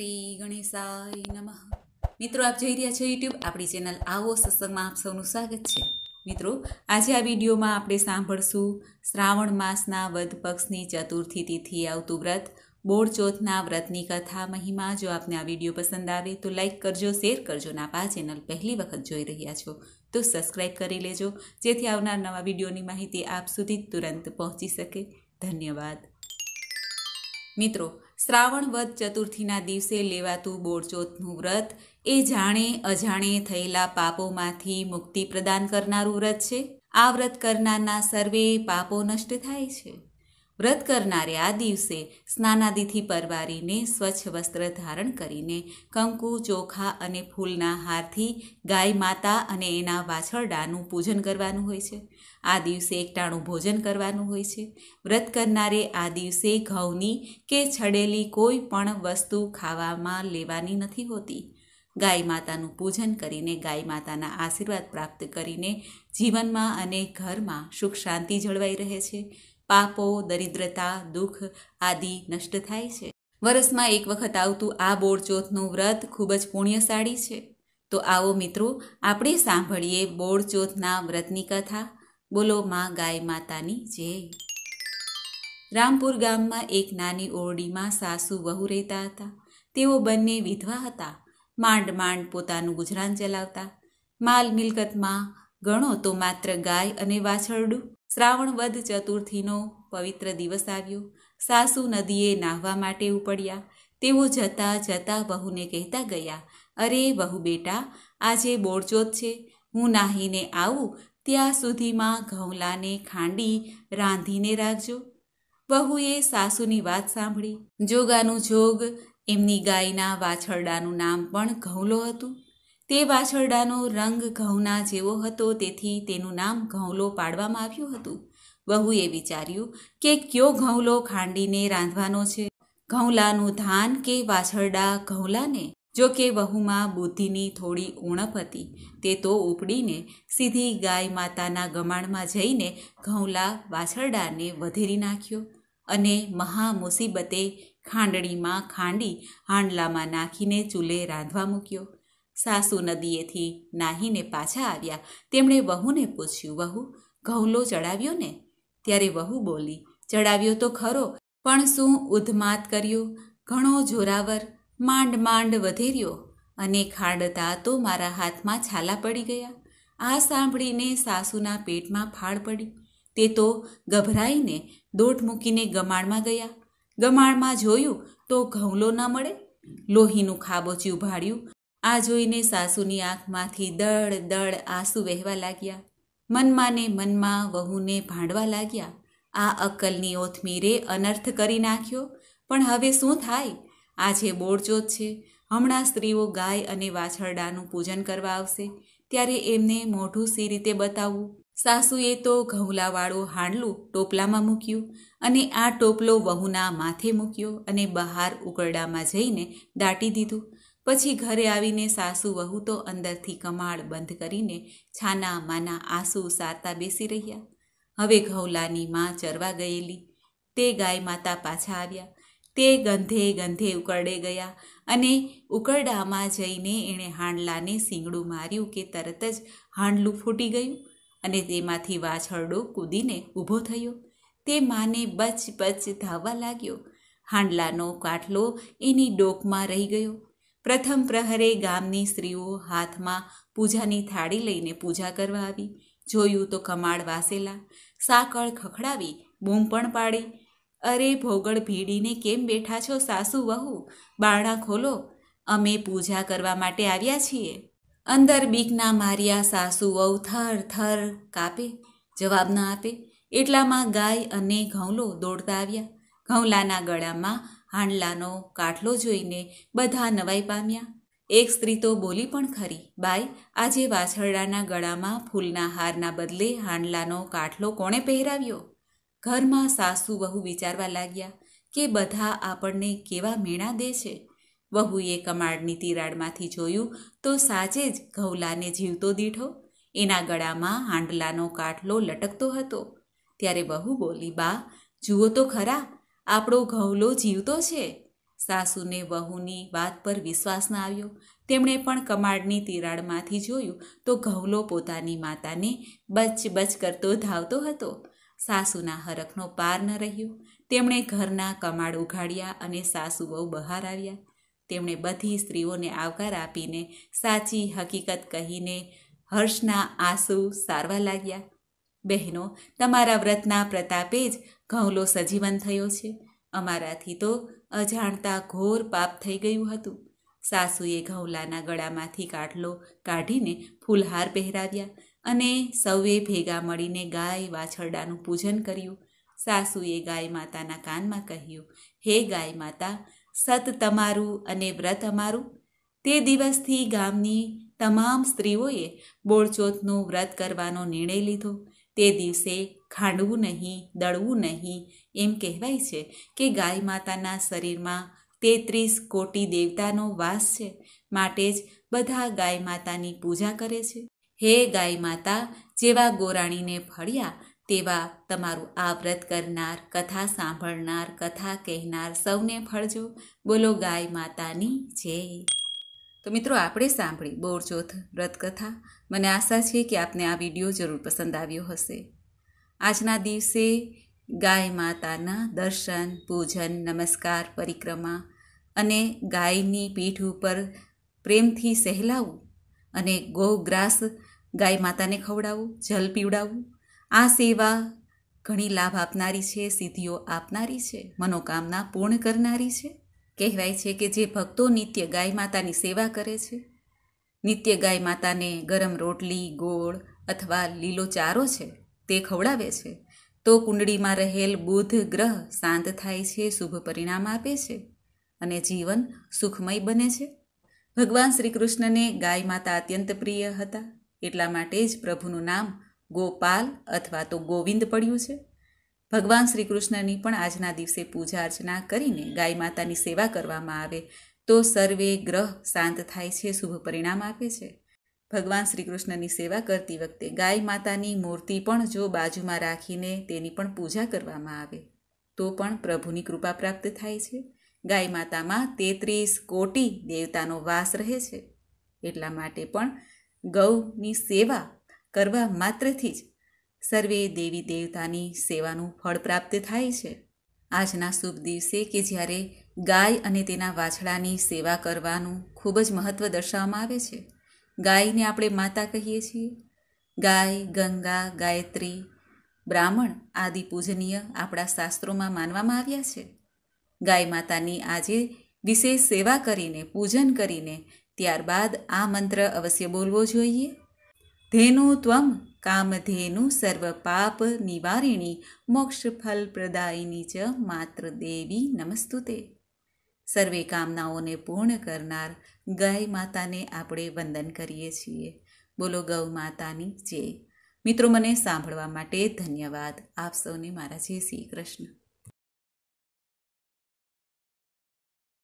શ્રી ગણેશાય નમઃ મિત્રો આપ જઈ રહ્યા છો યુટ્યુબ આપણી ચેનલ આવો સત્સંગમાં આપ સૌનું સ્વાગત છે મિત્રો આજે આ વિડીયોમાં આપણે સાંભળશું શ્રાવણ માસના વધ પક્ષની ચતુર્થી તિથિ આવતું વ્રત બોળચોથના વ્રતની કથા મહિમા જો આપને આ વિડીયો પસંદ આવે તો લાઇક કરજો શેર કરજો ને આપ આ ચેનલ પહેલી વખત જોઈ રહ્યા છો તો સબસ્ક્રાઇબ કરી લેજો જેથી આવનાર નવા વિડીયોની માહિતી આપ સુધી તુરંત પહોંચી શકે ધન્યવાદ મિત્રો શ્રાવણ વદ ચતુર્થીના દિવસે લેવાતું બોરચોથનું વ્રત એ જાણે અજાણે થયેલા પાપોમાંથી મુક્તિ પ્રદાન કરનારું વ્રત છે આ વ્રત કરનારના સર્વે પાપો નષ્ટ થાય છે વ્રત કરનારે આ દિવસે સ્નાનાદિથી પરવારીને સ્વચ્છ વસ્ત્ર ધારણ કરીને કંકુ ચોખા અને ફૂલના હારથી ગાય માતા અને એના વાછરડાનું પૂજન કરવાનું હોય છે આ દિવસે એકટાણું ભોજન કરવાનું હોય છે વ્રત કરનારે આ દિવસે ઘઉંની કે છડેલી કોઈ પણ વસ્તુ ખાવામાં લેવાની નથી હોતી ગાય માતાનું પૂજન કરીને ગાય માતાના આશીર્વાદ પ્રાપ્ત કરીને જીવનમાં અને ઘરમાં સુખ શાંતિ જળવાઈ રહે છે પાપો દરિદ્રતા દુઃખ આદિ નષ્ટ થાય છે વરસમાં એક વખત આવતું આ બોરચોથનું વ્રત ખૂબ જ પુણ્યશાળી છે તો આવો મિત્રો આપણે સાંભળીએ બોરચોથના વ્રતની કથા બોલો માં ગાય માતાની જય રામપુર ગામમાં એક નાની ઓરડીમાં સાસુ વહુ રહેતા હતા તેઓ બંને વિધવા હતા માંડ માંડ પોતાનું ગુજરાન ચલાવતા માલ મિલકતમાં ગણો તો માત્ર ગાય અને વાછરડું શ્રાવણ વધ ચતુર્થીનો પવિત્ર દિવસ આવ્યો સાસુ નદીએ નાહવા માટે ઉપડ્યા તેઓ જતાં જતાં વહુને કહેતા ગયા અરે વહુ બેટા આજે બોરચોત છે હું નાહીને આવું ત્યાં સુધીમાં ઘઉંલાને ખાંડી રાંધીને રાખજો બહુએ સાસુની વાત સાંભળી જોગાનું જોગ એમની ગાયના વાછરડાનું નામ પણ ઘઉંલો હતું તે વાછરડાનો રંગ ઘઉંના જેવો હતો તેથી તેનું નામ ઘઉંલો પાડવામાં આવ્યું હતું બહુએ વિચાર્યું કે કયો ઘઉંલો ખાંડીને રાંધવાનો છે ઘઉંલાનું ધાન કે વાછરડા ઘઉંલાને જો કે વહુમાં બુદ્ધિની થોડી ઉણપ હતી તે તો ઉપડીને સીધી ગાય માતાના ગમાણમાં જઈને ઘઉલા વાછરડાને વધેરી નાખ્યો અને મહામુસીબતે ખાંડણીમાં ખાંડી હાંડલામાં નાખીને ચૂલે રાંધવા મૂક્યો સાસુ નદીએથી નાહીને પાછા આવ્યા તેમણે વહુને પૂછ્યું વહુ ઘઉલો ચડાવ્યો ને ત્યારે વહુ બોલી ચડાવ્યો તો ખરો પણ શું ઉધમાત કર્યું ઘણો જોરાવર માંડ માંડ વધેર્યો અને ખાડતા તો મારા હાથમાં છાલા પડી ગયા આ સાંભળીને સાસુના પેટમાં ફાળ પડી તે તો ગભરાઈને દોટ મૂકીને ગમાણમાં ગયા ગમાણમાં જોયું તો ઘઉંલો ન મળે લોહીનું ખાબોચ્યું ભાડ્યું આ જોઈને સાસુની આંખમાંથી દળ દળ આંસુ વહેવા લાગ્યા મનમાંને મનમાં વહુને ભાંડવા લાગ્યા આ અક્કલની ઓથમીરે અનર્થ કરી નાખ્યો પણ હવે શું થાય આજે બોળચોદ છે હમણાં સ્ત્રીઓ ગાય અને વાછરડાનું પૂજન કરવા આવશે ત્યારે એમને મોઢું સી રીતે બતાવવું સાસુએ તો ઘઉલાવાળું હાંડલું ટોપલામાં મૂક્યું અને આ ટોપલો વહુના માથે મૂક્યો અને બહાર ઉકરડામાં જઈને દાટી દીધું પછી ઘરે આવીને સાસુ વહુ તો અંદરથી કમાળ બંધ કરીને છાના માના આંસુ સારતા બેસી રહ્યા હવે ઘઉલાની માં ચરવા ગયેલી તે ગાય માતા પાછા આવ્યા તે ગંધે ગંધે ઉકરડે ગયા અને ઉકરડામાં જઈને એણે હાંડલાને સિંગડું માર્યું કે તરત જ હાંડલું ફૂટી ગયું અને તેમાંથી વાછરડો કૂદીને ઊભો થયો તે માને બચ બચ ધાવવા લાગ્યો હાંડલાનો કાટલો એની ડોકમાં રહી ગયો પ્રથમ પ્રહરે ગામની સ્ત્રીઓ હાથમાં પૂજાની થાળી લઈને પૂજા કરવા આવી જોયું તો કમાડ વાસેલા સાકળ ખખડાવી બૂમ પણ પાડી અરે ભોગળ ભીડીને કેમ બેઠા છો સાસુ વહુ બારણા ખોલો અમે પૂજા કરવા માટે આવ્યા છીએ અંદર બીકના માર્યા સાસુ વહુ થર થર કાપે જવાબ ન આપે એટલામાં ગાય અને ઘઉંલો દોડતા આવ્યા ઘઉંલાના ગળામાં હાંડલાનો કાટલો જોઈને બધા નવાઈ પામ્યા એક સ્ત્રી તો બોલી પણ ખરી બાઈ આજે વાછરડાના ગળામાં ફૂલના હારના બદલે હાંડલાનો કાઠલો કોણે પહેરાવ્યો ઘરમાં સાસુ વહુ વિચારવા લાગ્યા કે બધા આપણને કેવા મેણા દે છે વહુએ કમાડની તિરાડમાંથી જોયું તો સાચે જ ઘઉલાને જીવતો દીઠો એના ગળામાં હાંડલાનો કાટલો લટકતો હતો ત્યારે બહુ બોલી બા જુઓ તો ખરા આપણો ઘઉલો જીવતો છે સાસુને વહુની વાત પર વિશ્વાસ ના આવ્યો તેમણે પણ કમાડની તિરાડમાંથી જોયું તો ઘઉલો પોતાની માતાને બચ બચ કરતો ધાવતો હતો સાસુના હરખનો પાર ન રહ્યો તેમણે ઘરના કમાડ ઉઘાડ્યા અને સાસુ બહુ બહાર આવ્યા તેમણે બધી સ્ત્રીઓને આવકાર આપીને સાચી હકીકત કહીને હર્ષના આંસુ સારવા લાગ્યા બહેનો તમારા વ્રતના પ્રતાપે જ ઘઉલો સજીવન થયો છે અમારાથી તો અજાણતા ઘોર પાપ થઈ ગયું હતું સાસુએ ઘઉલાના ગળામાંથી કાટલો કાઢીને ફૂલહાર પહેરાવ્યા અને સૌએ ભેગા મળીને ગાય વાછરડાનું પૂજન કર્યું સાસુએ ગાય માતાના કાનમાં કહ્યું હે ગાય માતા સત તમારું અને વ્રત અમારું તે દિવસથી ગામની તમામ સ્ત્રીઓએ બોળચોથનું વ્રત કરવાનો નિર્ણય લીધો તે દિવસે ખાંડવું નહીં દળવું નહીં એમ કહેવાય છે કે ગાય માતાના શરીરમાં તેત્રીસ કોટી દેવતાનો વાસ છે માટે જ બધા ગાય માતાની પૂજા કરે છે હે ગાય માતા જેવા ગોરાણીને ફળ્યા તેવા તમારું આ વ્રત કરનાર કથા સાંભળનાર કથા કહેનાર સૌને ફળજો બોલો ગાય માતાની જય તો મિત્રો આપણે સાંભળી બોરચોથ વ્રતકથા મને આશા છે કે આપને આ વિડીયો જરૂર પસંદ આવ્યો હશે આજના દિવસે ગાય માતાના દર્શન પૂજન નમસ્કાર પરિક્રમા અને ગાયની પીઠ ઉપર પ્રેમથી સહેલાવું અને ગૌગ્રાસ ગાય માતાને ખવડાવવું જલ પીવડાવવું આ સેવા ઘણી લાભ આપનારી છે સિદ્ધિઓ આપનારી છે મનોકામના પૂર્ણ કરનારી છે કહેવાય છે કે જે ભક્તો નિત્ય ગાય માતાની સેવા કરે છે નિત્ય ગાય માતાને ગરમ રોટલી ગોળ અથવા લીલો ચારો છે તે ખવડાવે છે તો કુંડળીમાં રહેલ બુધ ગ્રહ શાંત થાય છે શુભ પરિણામ આપે છે અને જીવન સુખમય બને છે ભગવાન શ્રી કૃષ્ણને ગાય માતા અત્યંત પ્રિય હતા એટલા માટે જ પ્રભુનું નામ ગોપાલ અથવા તો ગોવિંદ પડ્યું છે ભગવાન શ્રી કૃષ્ણની પણ આજના દિવસે પૂજા અર્ચના કરીને ગાય માતાની સેવા કરવામાં આવે તો સર્વે ગ્રહ શાંત થાય છે શુભ પરિણામ આપે છે ભગવાન શ્રી કૃષ્ણની સેવા કરતી વખતે ગાય માતાની મૂર્તિ પણ જો બાજુમાં રાખીને તેની પણ પૂજા કરવામાં આવે તો પણ પ્રભુની કૃપા પ્રાપ્ત થાય છે ગાય માતામાં તેત્રીસ કોટી દેવતાનો વાસ રહે છે એટલા માટે પણ ગૌની સેવા કરવા માત્રથી જ સર્વે દેવી દેવતાની સેવાનું ફળ પ્રાપ્ત થાય છે આજના શુભ દિવસે કે જ્યારે ગાય અને તેના વાછડાની સેવા કરવાનું ખૂબ જ મહત્ત્વ દર્શાવવામાં આવે છે ગાયને આપણે માતા કહીએ છીએ ગાય ગંગા ગાયત્રી બ્રાહ્મણ આદિ પૂજનીય આપણા શાસ્ત્રોમાં માનવામાં આવ્યા છે ગાય માતાની આજે વિશેષ સેવા કરીને પૂજન કરીને ત્યારબાદ આ મંત્ર અવશ્ય બોલવો જોઈએ ધેનુ ત્વમ કામધેનુ સર્વ પાપ નિવારિણી મોક્ષ ફલ પ્રદાયિની ચ માત્ર દેવી નમસ્તુતે સર્વે કામનાઓને પૂર્ણ કરનાર ગાય માતાને આપણે વંદન કરીએ છીએ બોલો ગૌ માતાની જય મિત્રો મને સાંભળવા માટે ધન્યવાદ આપ સૌને મારા જય શ્રી કૃષ્ણ